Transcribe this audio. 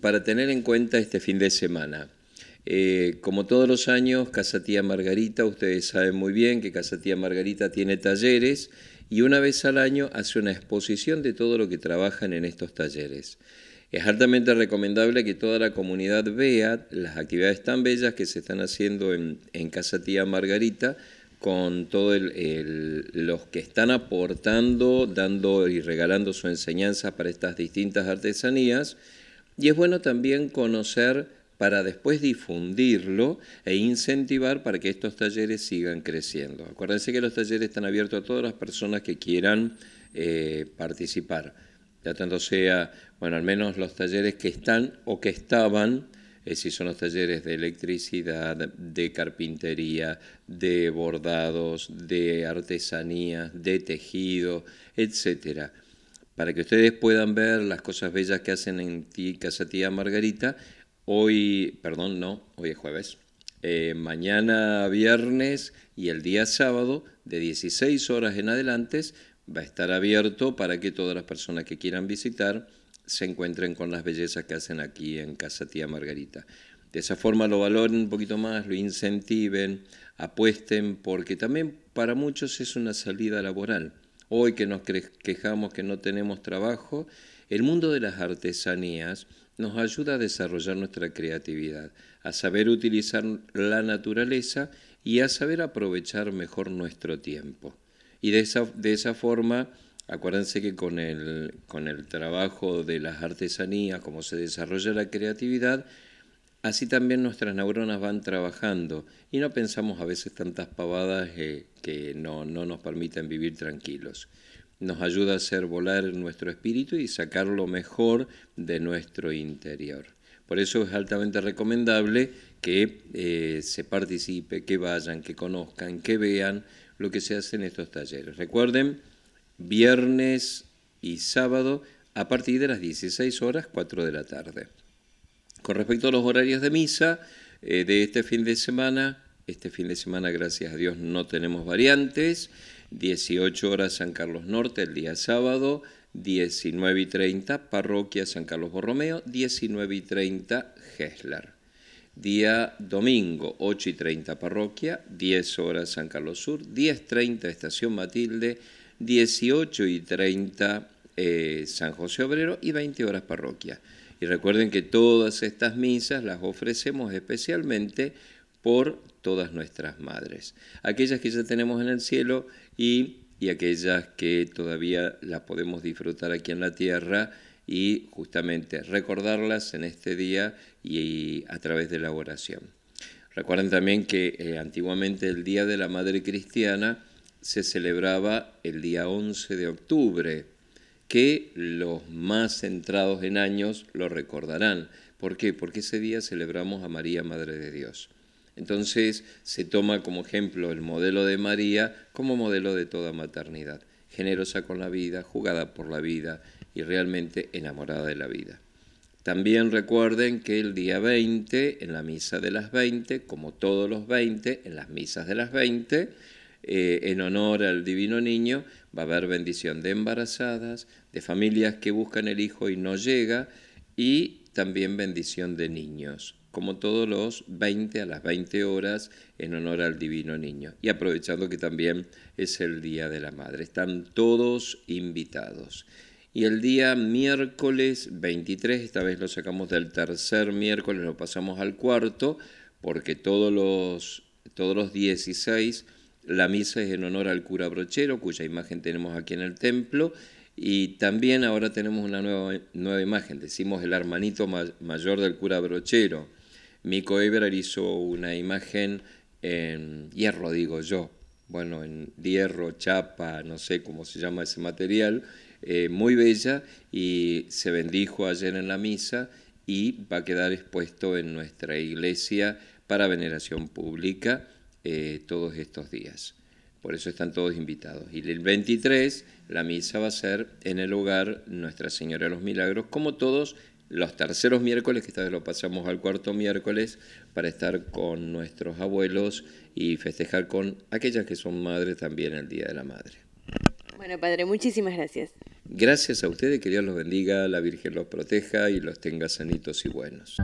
para tener en cuenta este fin de semana, eh, como todos los años, Casa Tía Margarita, ustedes saben muy bien que Casa Tía Margarita tiene talleres y una vez al año hace una exposición de todo lo que trabajan en estos talleres. Es altamente recomendable que toda la comunidad vea las actividades tan bellas que se están haciendo en Casa Tía Margarita con todos los que están aportando, dando y regalando su enseñanza para estas distintas artesanías y es bueno también conocer para después difundirlo e incentivar para que estos talleres sigan creciendo. Acuérdense que los talleres están abiertos a todas las personas que quieran eh, participar, ya tanto sea, bueno, al menos los talleres que están o que estaban, eh, si son los talleres de electricidad, de carpintería, de bordados, de artesanía, de tejido, etcétera para que ustedes puedan ver las cosas bellas que hacen en Casa Tía Margarita. Hoy, perdón, no, hoy es jueves. Eh, mañana viernes y el día sábado, de 16 horas en adelante, va a estar abierto para que todas las personas que quieran visitar se encuentren con las bellezas que hacen aquí en Casa Tía Margarita. De esa forma lo valoren un poquito más, lo incentiven, apuesten, porque también para muchos es una salida laboral hoy que nos quejamos que no tenemos trabajo, el mundo de las artesanías nos ayuda a desarrollar nuestra creatividad, a saber utilizar la naturaleza y a saber aprovechar mejor nuestro tiempo. Y de esa, forma, acuérdense que con el, con el trabajo de las artesanías, como se desarrolla la creatividad, Así también nuestras neuronas van trabajando y no pensamos a veces tantas pavadas eh, que no, nos permiten vivir tranquilos. Nos ayuda a hacer volar nuestro espíritu y sacar lo mejor de nuestro interior. Por eso es altamente recomendable que eh, se participe, que vayan, que conozcan, que vean lo que se hace en estos talleres. Recuerden, viernes y sábado a partir de las 16 horas 4 de la tarde. Con respecto a los horarios de misa, eh, de este fin de semana, este fin de semana, gracias a Dios, no tenemos variantes. 18 horas San Carlos Norte, el día sábado. 19 y 30, Parroquia San Carlos Borromeo. 19 y 30, Gessler. Día domingo, 8 y 30, Parroquia. 10 horas San Carlos Sur. 10.30, Estación Matilde. 18 y 30, eh, San José Obrero. Y 20 horas Parroquia. Y recuerden que todas estas misas las ofrecemos especialmente por todas nuestras madres, aquellas que ya tenemos en el cielo y, aquellas que todavía las podemos disfrutar aquí en la tierra y justamente recordarlas en este día y a través de la oración. Recuerden también que eh, antiguamente el Día de la Madre Cristiana se celebraba el día 11 de octubre, que los más centrados en años lo recordarán. ¿Por qué? Porque ese día celebramos a María, Madre de Dios. Entonces se toma como ejemplo el modelo de María como modelo de toda maternidad, generosa con la vida, jugada por la vida y realmente enamorada de la vida. También recuerden que el día 20, en la misa de las 20, como todos los 20, en las misas de las 20, eh, en honor al divino niño, va a haber bendición de embarazadas, de familias que buscan el hijo y no llega, y también bendición de niños, como todos los 20 a las 20 horas en honor al divino niño. Y aprovechando que también es el Día de la Madre, están todos invitados. Y el día miércoles 23, esta vez lo sacamos del tercer miércoles, lo pasamos al cuarto, porque todos los, todos los 16 la misa es en honor al cura Brochero, cuya imagen tenemos aquí en el templo. Y también ahora tenemos una nueva, imagen. Decimos el hermanito mayor del cura Brochero. Mico Eberer hizo una imagen en hierro, digo yo. Bueno, en hierro, chapa, no sé cómo se llama ese material. Eh, muy bella y se bendijo ayer en la misa y va a quedar expuesto en nuestra iglesia para veneración pública eh, todos estos días. Por eso están todos invitados. Y el 23 la misa va a ser en el hogar Nuestra Señora de los Milagros, como todos los terceros miércoles, que esta vez lo pasamos al cuarto miércoles, para estar con nuestros abuelos y festejar con aquellas que son madres también el Día de la Madre. Bueno, Padre, muchísimas gracias. Gracias a ustedes, que Dios los bendiga, la Virgen los proteja y los tenga sanitos y buenos.